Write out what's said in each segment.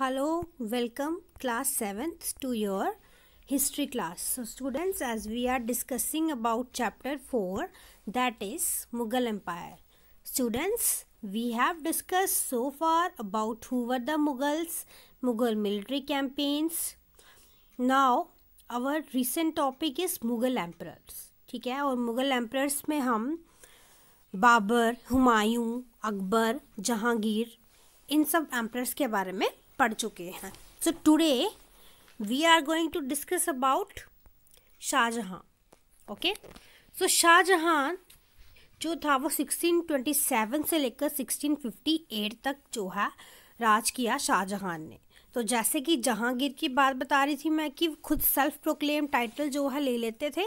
hello welcome class 7th to your history class so students as we are discussing about chapter 4 that is mughal empire students we have discussed so far about who were the mughals mughal military campaigns now our recent topic is mughal emperors ठीक है और Mughal emperor's में हम बाबर हुमायूं अकबर जहांगीर इन सब emperor's के बारे में पढ़ चुके हैं so today we are going to discuss about Shahjahan okay so Shahjahan जो था वो 1627 से लेकर 1658 तक जो है राज किया शाहजहां ने तो जैसे कि जहांगीर की बात बता रही थी मैं कि खुद सेल्फ प्रोक्लेम टाइटल जो है ले लेते थे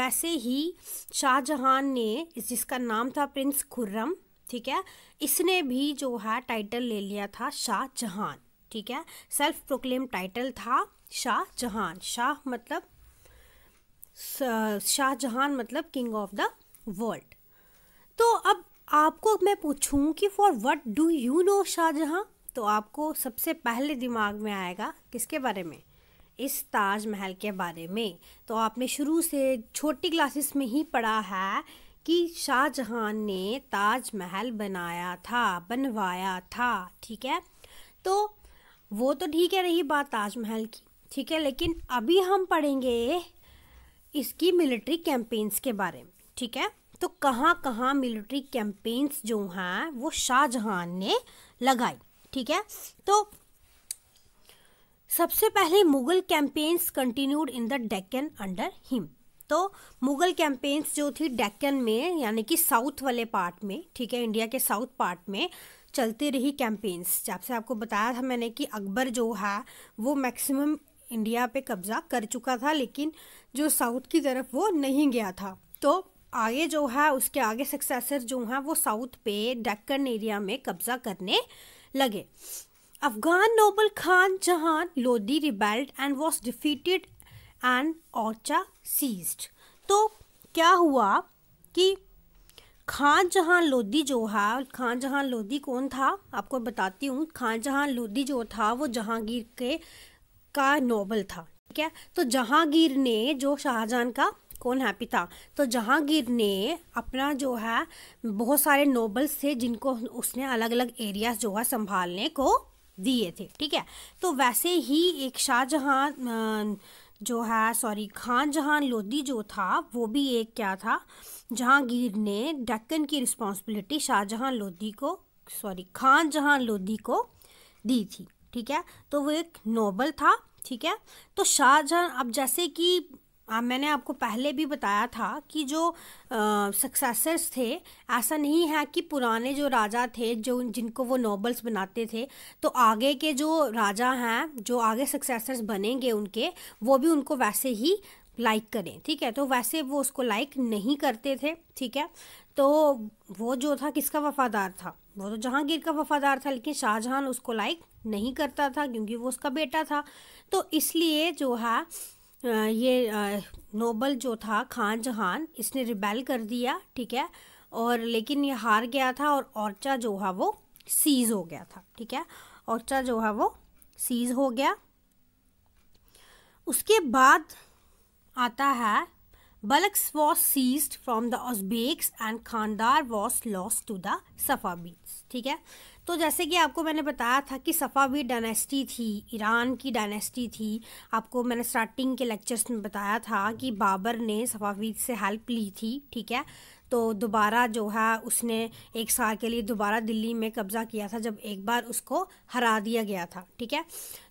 वैसे ही शाहजहां ने जिसका नाम था प्रिंस खुर्रम ठीक है इसने भी जो है टाइटल ले लिया था शाहजहान ठीक है सेल्फ प्रोक्लेम टाइटल था शाह जहान शाह मतलब शाह जहान मतलब किंग ऑफ द वर्ल्ड तो अब आपको मैं पूछूं कि for what do you know Shahjahan तो आपको सबसे पहले दिमाग में आएगा किसके बारे में इस ताज महल के बारे में तो आपने शुरू से छोटी क्लासेस में ही पढ़ा है कि शाहजहाँ ने ताज महल बनाया था बनवाया था ठीक है तो वो तो ठीक है रही बात ताजमहल की ठीक है लेकिन अभी हम पढ़ेंगे इसकी मिलिट्री कैंपेन्स के बारे में ठीक है तो कहाँ कहाँ मिलिट्री कैंपेन्स जो हैं वो शाहजहाँ ने लगाई ठीक है तो सबसे पहले Mughal campaigns continued in the Deccan under him तो मुगल कैंपेन्स जो थी डेक्कन में यानी कि साउथ वाले पार्ट में ठीक है इंडिया के साउथ पार्ट में चलती रही कैंपेन्स जब से आपको बताया था मैंने कि अकबर जो है वो मैक्सिमम इंडिया पे कब्जा कर चुका था लेकिन जो साउथ की तरफ वो नहीं गया था तो आगे जो है उसके आगे सक्सेसर जो हैं वो साउथ पे डक्कन एरिया में कब्जा करने लगे Afghan noble Khan Jahan Lodi rebelled and was defeated and Orchha seized तो क्या हुआ कि खान जहां लोधी जो है खान जहां लोधी कौन था आपको बताती हूँ खान जहां लोधी जो था वो जहांगीर के का नोबल था ठीक है तो जहांगीर ने जो शाहजहां का कौन है था तो जहांगीर ने अपना जो है बहुत सारे नोबल्स थे जिनको उसने अलग अलग एरिया जो है संभालने को दिए थे ठीक है तो वैसे ही एक शाहजहां अं, जो है सॉरी खान जहां लोधी जो था वो भी एक क्या था जहांगीर ने डक्कन की रिस्पॉन्सिबिलिटी शाहजहां लोधी को सॉरी खान जहां लोधी को दी थी ठीक है तो वो एक नोबल था ठीक है तो शाहजहां अब जैसे कि आ, मैंने आपको पहले भी बताया था कि जो सक्सेसर्स थे ऐसा नहीं है कि पुराने जो राजा थे जो जिनको वो नॉबल्स बनाते थे तो आगे के जो राजा हैं जो आगे सक्सेसर्स बनेंगे उनके वो भी उनको वैसे ही लाइक करें ठीक है तो वैसे वो उसको लाइक नहीं करते थे ठीक है तो वो जो था किसका वफादार था वो तो जहांगीर का वफादार था लेकिन शाहजहां उसको लाइक नहीं करता था क्योंकि वो उसका बेटा था तो इसलिए जो है ये नोबल जो था खान जहान इसने रिबेल कर दिया ठीक है और लेकिन ये हार गया था और औरचा जो है वो सीज हो गया था ठीक है औरचा जो है वो सीज हो गया उसके बाद आता है Balkh was seized from the Uzbeks and Kandahar was lost to the Safavids ठीक है तो जैसे कि आपको मैंने बताया था कि सफ़ावी डायनेस्टी थी ईरान की डायनेस्टी थी आपको मैंने स्टार्टिंग के लेक्चर्स में बताया था कि बाबर ने सफ़ावी से हेल्प ली थी ठीक है तो दोबारा जो है उसने एक साल के लिए दोबारा दिल्ली में कब्ज़ा किया था जब एक बार उसको हरा दिया गया था ठीक है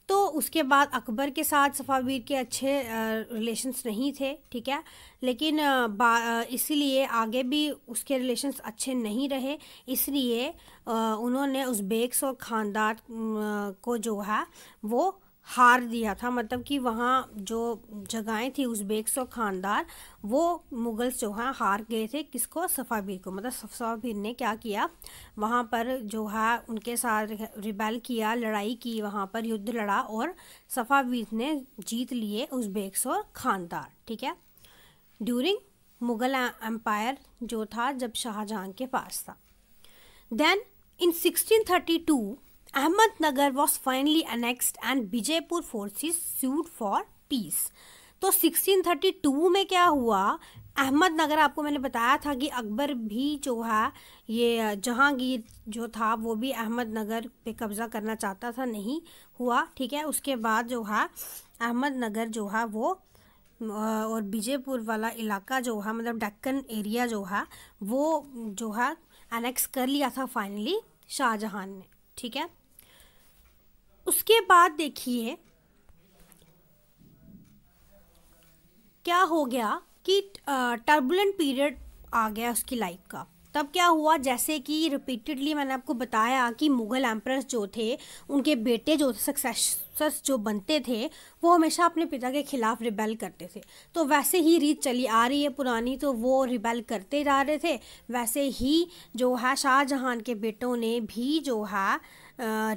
तो उसके बाद अकबर के साथ सफ़ावीर के अच्छे रिलेशंस नहीं थे ठीक है लेकिन इसीलिए आगे भी उसके रिलेशंस अच्छे नहीं रहे इसलिए उन्होंने उस बेग्स और ख़ानदार को जो है वो हार दिया था मतलब कि वहाँ जो जगहें थी बेग और ख़ानदार वो मुग़ल्स जो है हार गए थे किसको सफ़ाबीर को मतलब सफ़ाबीर ने क्या किया वहाँ पर जो है उनके साथ रिबेल किया लड़ाई की वहाँ पर युद्ध लड़ा और सफ़ाबीर ने जीत लिए बेग और ख़ानदार ठीक है ड्यूरिंग मुग़ल एम्पायर जो था जब शाहजहाँ के पास था then in sixteen Ahmadnagar was finally annexed and Bijaipur forces sued for peace तो 1632 में क्या हुआ अहमदनगर आपको मैंने बताया था कि अकबर भी जो है ये जहांगीर जो था वो भी अहमदनगर पे कब्ज़ा करना चाहता था नहीं हुआ ठीक है उसके बाद जो है अहमदनगर जो है वो और बीजेपुर वाला इलाका जो है मतलब डक्कन एरिया जो है वो जो है अनेक्स कर लिया था फाइनली शाहजहां ने ठीक है उसके बाद देखिए क्या हो गया कि टर्बुलेंट पीरियड आ गया उसकी लाइफ का तब क्या हुआ जैसे कि रिपीटेडली मैंने आपको बताया कि मुगल एम्प्रस जो थे उनके बेटे जो सक्सेसर्स जो बनते थे वो हमेशा अपने पिता के खिलाफ रिबेल करते थे तो वैसे ही रीत चली आ रही है पुरानी तो वो रिबेल करते जा रहे थे वैसे ही जो है शाहजहां के बेटों ने भी जो है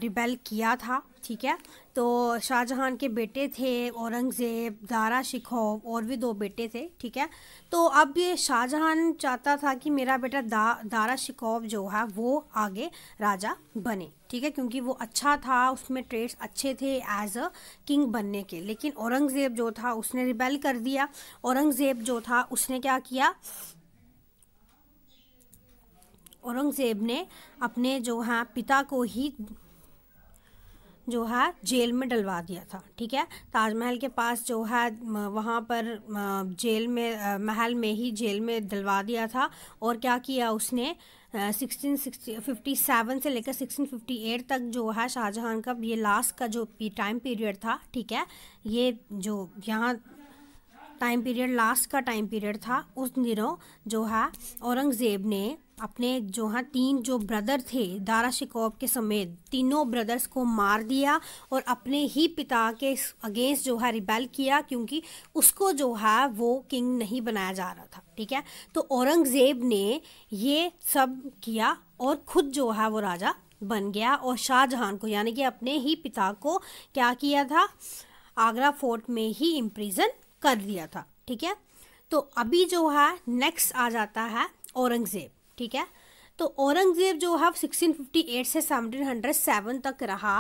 रिबेल किया था ठीक है तो शाहजहां के बेटे थे औरंगज़ेब दारा शिखोव और भी दो बेटे थे ठीक है तो अब ये शाहजहां चाहता था कि मेरा बेटा दा दारा शिखोव जो है वो आगे राजा बने ठीक है क्योंकि वो अच्छा था उसमें ट्रेड्स अच्छे थे एज अ किंग बनने के लेकिन औरंगज़ेब जो था उसने रिबेल कर दिया औरंगज़ेब जो था उसने क्या किया औरंगज़ेब ने अपने जो है पिता को ही जो है जेल में डलवा दिया था ठीक है ताजमहल के पास जो है वहाँ पर जेल में महल में ही जेल में डलवा दिया था और क्या किया उसने सिक्सटीन फिफ्टी सेवन से लेकर सिक्सटीन फिफ्टी एट तक जो है शाहजहां का ये लास्ट का जो टाइम पीरियड था ठीक है ये जो यहाँ टाइम पीरियड लास्ट का टाइम पीरियड था उस दिनों जो है औरंगज़ेब ने अपने जो है तीन जो ब्रदर थे दारा शिकोब के समेत तीनों ब्रदर्स को मार दिया और अपने ही पिता के अगेंस्ट जो है रिबेल किया क्योंकि उसको जो है वो किंग नहीं बनाया जा रहा था ठीक है तो औरंगज़ेब ने ये सब किया और खुद जो है वो राजा बन गया और शाहजहां को यानी कि अपने ही पिता को क्या किया था आगरा फोर्ट में ही इम्प्रिजन कर दिया था ठीक है तो अभी जो है नेक्स्ट आ जाता है औरंगज़ेब ठीक है तो औरंगज़ेब जो है 1658 से 1707 तक रहा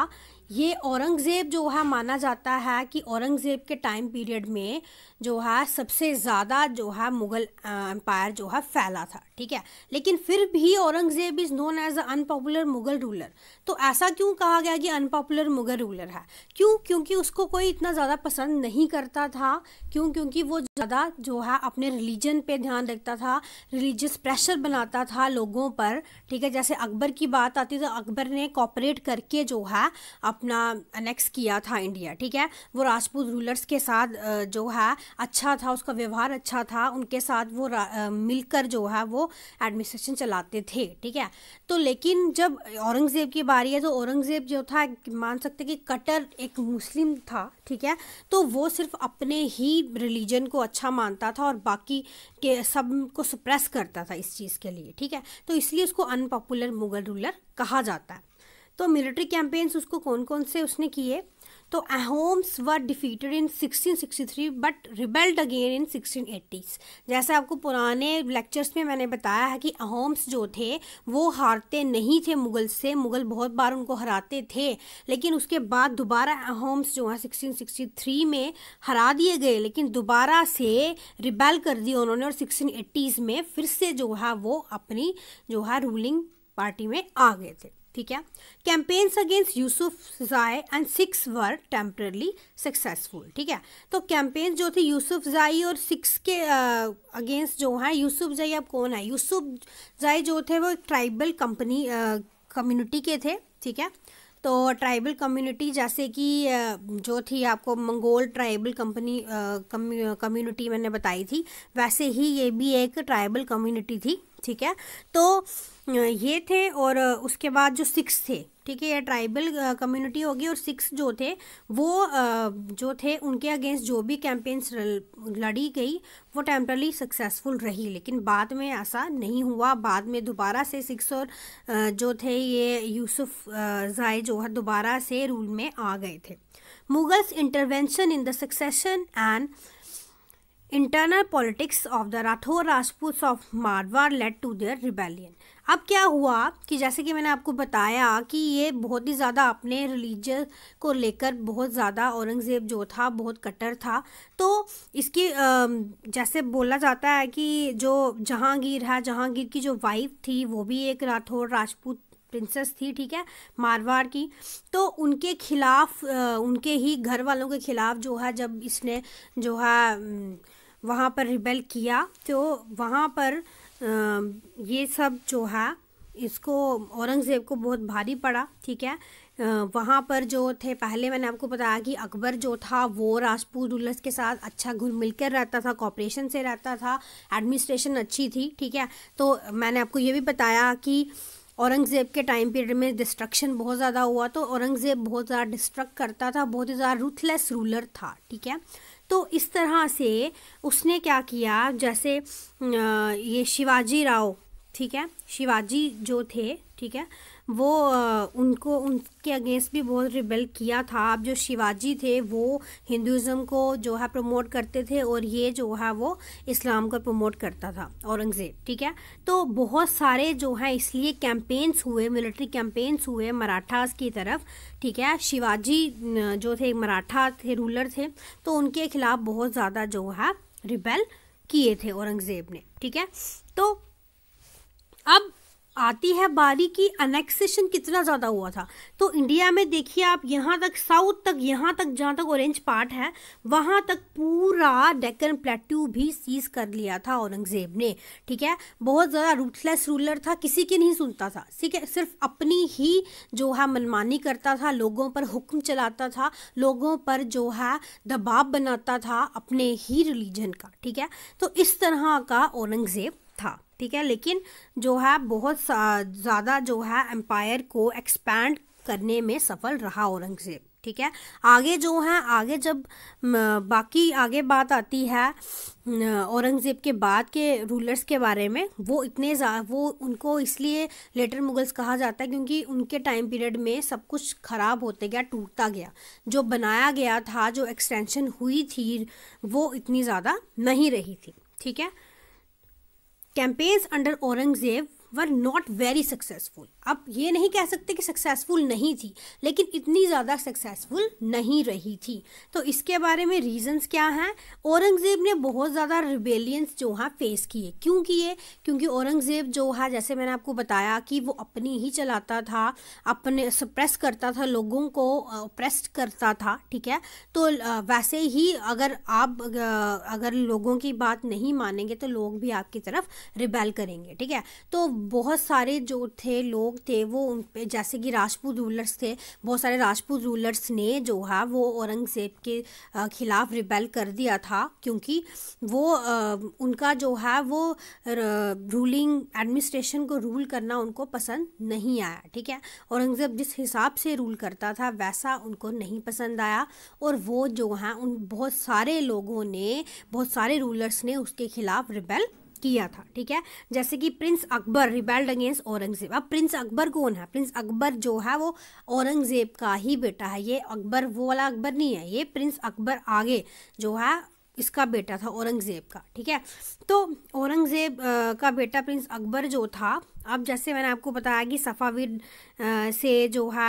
ये औरंगज़ेब जो है माना जाता है कि औरंगज़ेब के टाइम पीरियड में जो है सबसे ज़्यादा जो है मुग़ल एम्पायर जो है फैला था ठीक है लेकिन फिर भी Aurangzeb is known as a unpopular Mughal ruler तो ऐसा क्यों कहा गया कि अनपॉपुलर मुग़ल रूलर है क्यों क्योंकि उसको कोई इतना ज़्यादा पसंद नहीं करता था क्यों क्योंकि वो ज़्यादा जो है अपने रिलीजन पर ध्यान रखता था रिलीजस प्रेशर बनाता था लोगों पर ठीक है जैसे अकबर की बात आती तो अकबर ने कॉपरेट करके जो है अपना अनेक्स किया था इंडिया ठीक है वो राजपूत रूलर्स के साथ जो है अच्छा था उसका व्यवहार अच्छा था उनके साथ वो मिलकर जो है वो एडमिनिस्ट्रेशन चलाते थे ठीक है तो लेकिन जब औरंगज़ेब की बारी है तो औरंगज़ेब जो था मान सकते कि कटर एक मुस्लिम था ठीक है तो वो सिर्फ अपने ही रिलीजन को अच्छा मानता था और बाकी के सब को सप्रेस करता था इस चीज़ के लिए ठीक है तो इसलिए उसको अनपॉपुलर मुगल रूलर कहा जाता है तो मिलिट्री कैंपेन्स उसको कौन कौन से उसने किए तो Ahoms were defeated in 1663 but rebelled again in 1680s जैसे आपको पुराने लेक्चर्स में मैंने बताया है कि अहोम्स जो थे वो हारते नहीं थे मुगल से मुगल बहुत बार उनको हराते थे लेकिन उसके बाद दोबारा अहोम्स जो है 1663 में हरा दिए गए लेकिन दोबारा से रिबेल कर दिया उन्होंने और 1680s में फिर से जो है वो अपनी जो है रूलिंग पार्टी में आ गए थे ठीक है campaigns against Yusufzai and Sikhs were temporarily successful ठीक है तो कैंपेन्स जो थी यूसुफ जाई और सिक्स के अगेंस्ट uh, जो हैं यूसुफ जाई अब कौन है यूसुफ जाई जो थे वो एक ट्राइबल कंपनी कम्युनिटी के थे ठीक है तो ट्राइबल कम्युनिटी जैसे कि जो थी आपको मंगोल ट्राइबल कंपनी कम्युनिटी मैंने बताई थी वैसे ही ये भी एक ट्राइबल कम्युनिटी थी ठीक है तो ये थे और उसके बाद जो सिक्स थे ठीक है ये ट्राइबल कम्युनिटी होगी और सिक्स जो थे वो जो थे उनके अगेंस्ट जो भी कैंपेन्स लड़ी गई वो टेम्परली सक्सेसफुल रही लेकिन बाद में ऐसा नहीं हुआ बाद में दोबारा से सिक्स और जो थे ये यूसुफ जाय जो है दोबारा से रूल में आ गए थे Mughals intervention in the succession and internal politics of the Rathore Rajput of Marwar led to their rebellion अब क्या हुआ कि जैसे कि मैंने आपको बताया कि ये बहुत ही ज़्यादा अपने रिलीजन को लेकर बहुत ज़्यादा औरंगज़ेब जो था बहुत कट्टर था तो इसकी जैसे बोला जाता है कि जो जहांगीर है जहांगीर की जो वाइफ थी वो भी एक राठौर राजपूत प्रिंसेस थी ठीक है मारवाड़ की तो उनके खिलाफ उनके ही घर वालों के खिलाफ जो है जब इसने जो है वहाँ पर रिबेल किया तो वहाँ पर ये सब जो है इसको औरंगज़ेब को बहुत भारी पड़ा ठीक है वहाँ पर जो थे पहले मैंने आपको बताया कि अकबर जो था वो राजपूत रूलर्स के साथ अच्छा घुल मिलकर रहता था कॉपरेशन से रहता था एडमिनिस्ट्रेशन अच्छी थी ठीक है तो मैंने आपको ये भी बताया कि औरंगज़ेब के टाइम पीरियड में डिस्ट्रक्शन बहुत ज़्यादा हुआ तो औरंगज़ेब बहुत ज़्यादा डिस्ट्रक्ट करता था बहुत ही ज़्यादा रूथलेस रूलर था ठीक है तो इस तरह से उसने क्या किया जैसे ये शिवाजी राव ठीक है शिवाजी जो थे ठीक है वो उनको उनके अगेंस्ट भी बहुत रिबेल किया था अब जो शिवाजी थे वो हिंदुज़म को जो है प्रमोट करते थे और ये जो है वो इस्लाम को प्रमोट करता था औरंगज़ेब ठीक है तो बहुत सारे जो है इसलिए कैंपेन्स हुए मिलिट्री कैंपेन्स हुए मराठास की तरफ ठीक है शिवाजी जो थे मराठा थे रूलर थे तो उनके खिलाफ बहुत ज़्यादा जो है रिबेल किए थे औरंगज़ेब ने ठीक है तो अब आती है बारी की अनेक्सेशन कितना ज़्यादा हुआ था तो इंडिया में देखिए आप यहाँ तक साउथ तक यहाँ तक जहाँ तक ऑरेंज पार्ट है वहाँ तक पूरा डेक्कन प्लेट्यू भी सीज कर लिया था औरंगज़ेब ने ठीक है बहुत ज़्यादा रूथलेस रूलर था किसी की नहीं सुनता था ठीक है सिर्फ अपनी ही जो है मनमानी करता था लोगों पर हुक्म चलाता था लोगों पर जो है दबाव बनाता था अपने ही रिलीजन का ठीक है तो इस तरह का औरंगज़ेब था ठीक है लेकिन जो है बहुत ज़्यादा जो है एम्पायर को एक्सपैंड करने में सफल रहा औरंगज़ेब ठीक है आगे जो है आगे जब बाकी आगे बात आती है औरंगज़ेब के बाद के रूलर्स के बारे में वो इतने वो उनको इसलिए लेटर मुगल्स कहा जाता है क्योंकि उनके टाइम पीरियड में सब कुछ ख़राब होते गया टूटता गया जो बनाया गया था जो एक्सटेंशन हुई थी वो इतनी ज़्यादा नहीं रही थी ठीक है Campaigns under Aurangzeb were not very successful. आप ये नहीं कह सकते कि सक्सेसफुल नहीं थी लेकिन इतनी ज़्यादा सक्सेसफुल नहीं रही थी तो इसके बारे में रीजंस क्या हैं औरंगज़ेब ने बहुत ज़्यादा रिबेलियंस जो हैं फेस किए क्यों किए क्योंकि औरंगज़ेब जो है जैसे मैंने आपको बताया कि वो अपनी ही चलाता था अपने सप्रेस करता था लोगों को प्रेस्ट करता था ठीक है तो वैसे ही अगर आप अगर लोगों की बात नहीं मानेंगे तो लोग भी आपकी तरफ रिबेल करेंगे ठीक है तो बहुत सारे जो थे लोग थे वो उन पर जैसे कि राजपूत रूलर्स थे बहुत सारे राजपूत रूलर्स ने जो है वो औरंगज़ेब के ख़िलाफ़ रिबेल कर दिया था क्योंकि वो उनका जो है वो रूलिंग एडमिनिस्ट्रेशन को रूल करना उनको पसंद नहीं आया ठीक है औरंगज़ेब जिस हिसाब से रूल करता था वैसा उनको नहीं पसंद आया और वो जो हैं उन बहुत सारे लोगों ने बहुत सारे रूलर्स ने उसके ख़िलाफ़ रिबेल किया था ठीक है जैसे कि prince Akbar rebelled against Aurangzeb अब प्रिंस अकबर कौन है प्रिंस अकबर जो है वो औरंगजेब का ही बेटा है ये अकबर वो वाला अकबर नहीं है ये प्रिंस अकबर आगे जो है इसका बेटा था औरंगज़ेब का ठीक है तो औरंगज़ेब का बेटा प्रिंस अकबर जो था अब जैसे मैंने आपको बताया कि सफ़ावीर से जो है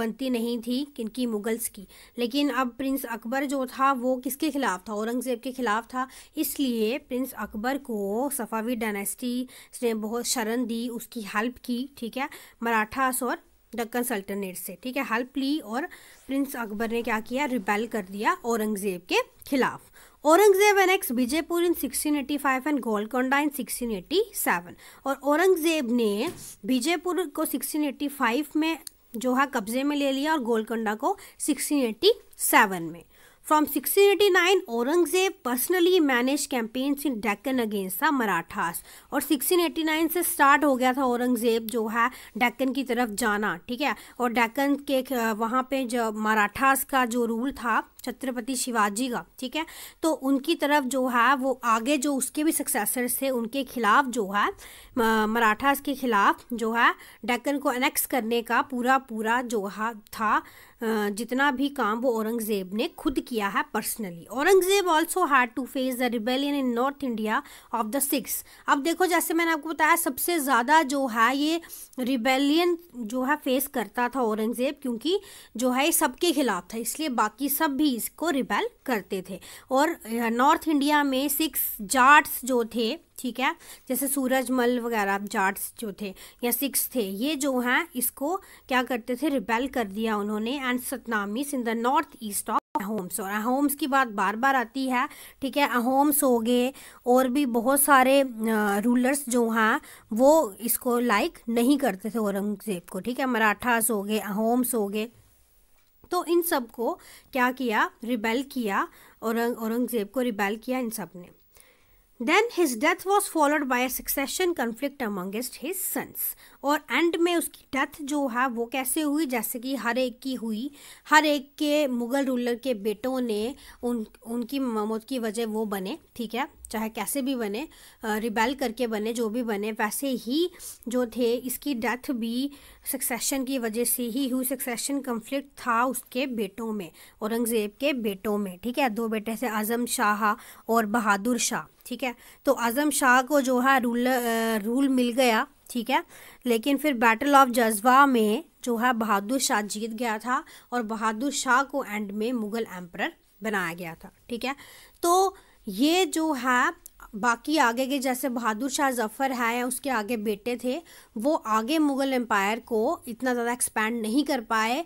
बनती नहीं थी किनकी मुगल्स की लेकिन अब प्रिंस अकबर जो था वो किसके ख़िलाफ़ था औरंगज़ेब के ख़िलाफ़ था इसलिए प्रिंस अकबर को सफ़ावीर डायनेस्टी ने बहुत शरण दी उसकी हेल्प की ठीक है मराठास और डक्कन कंसल्टनेट से ठीक है हेल्प ली और प्रिंस अकबर ने क्या किया रिपेल कर दिया औरंगजेब के खिलाफ Aurangzeb annex Bijapur in 1685 and Golconda in sixteen seven और औरंगजेब ने विजयपुर को 1685 में जो है कब्जे में ले लिया और गोलकोंडा को 1687 में From 1689, Aurangzeb personally managed campaigns in Deccan against the Marathas. और 1689 से स्टार्ट हो गया था औरंगज़ेब जो है डेक्कन की तरफ जाना ठीक है और डेक्कन के वहाँ पे जो मराठास का जो रूल था छत्रपति शिवाजी का ठीक है तो उनकी तरफ जो है वो आगे जो उसके भी सक्सेसर्स थे उनके खिलाफ जो है मराठास के खिलाफ जो है डेक्कन को अनेक्स करने का पूरा पूरा जो है था जितना भी काम वो औरंगज़ेब ने खुद किया है personally Aurangzeb also had to face the rebellion in north India of the Sikhs अब देखो जैसे मैंने आपको बताया सबसे ज़्यादा जो है ये रिबेलियन जो है फेस करता था औरंगज़ेब क्योंकि जो है सबके खिलाफ था इसलिए बाकी सब भी ब्रिटिश को रिबेल करते थे और नॉर्थ इंडिया में सिक्स जाट्स जो थे ठीक है जैसे सूरजमल वगैरह जाट्स जो थे या सिक्स थे ये जो हैं इसको क्या करते थे रिबेल कर दिया उन्होंने and Satnamis in the north east of Ahoms और अहोम्स की बात बार बार आती है ठीक है अहोम्स हो गए और भी बहुत सारे रूलर्स जो हैं वो इसको लाइक नहीं करते थे औरंगज़ेब को ठीक है मराठास हो गए अहोम्स हो गए तो इन सब को क्या किया रिबेल किया औरंगज़ेब को रिबेल किया इन सब ने then his death was followed by succession conflict amongst his sons और एंड में उसकी डेथ जो है वो कैसे हुई जैसे कि हर एक की हुई हर एक के मुगल रूलर के बेटों ने उन उनकी मौत की वजह वो बने ठीक है चाहे कैसे भी बने रिबेल करके बने जो भी बने वैसे ही जो थे इसकी डेथ भी सक्सेशन की वजह से ही हुई सक्सेशन कन्फ्लिक्ट था उसके बेटों में औरंगज़ेब के बेटों में ठीक है दो बेटे थे आज़म शाह और बहादुर शाह ठीक है तो आज़म शाह को जो है रूल रूल मिल गया ठीक है लेकिन फिर बैटल ऑफ जज्वा में जो है बहादुर शाह जीत गया था और बहादुर शाह को एंड में मुग़ल एम्पर बनाया गया था ठीक है तो ये जो है बाकी आगे के जैसे बहादुर शाह जफ़र है या उसके आगे बेटे थे वो आगे मुग़ल एम्पायर को इतना ज़्यादा एक्सपैंड नहीं कर पाए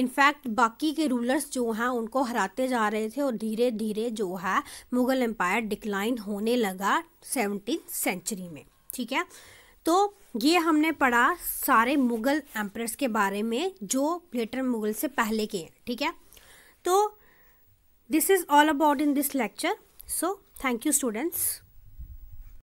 इनफैक्ट बाकी के रूलर्स जो हैं उनको हराते जा रहे थे और धीरे धीरे जो है मुग़ल एम्पायर डिक्लाइन होने लगा सेवनटीन सेंचुरी में ठीक है तो ये हमने पढ़ा सारे मुग़ल एम्प्रेस के बारे में जो ग्रेटर मुग़ल से पहले के हैं ठीक है तो this is all about in this lecture so thank you students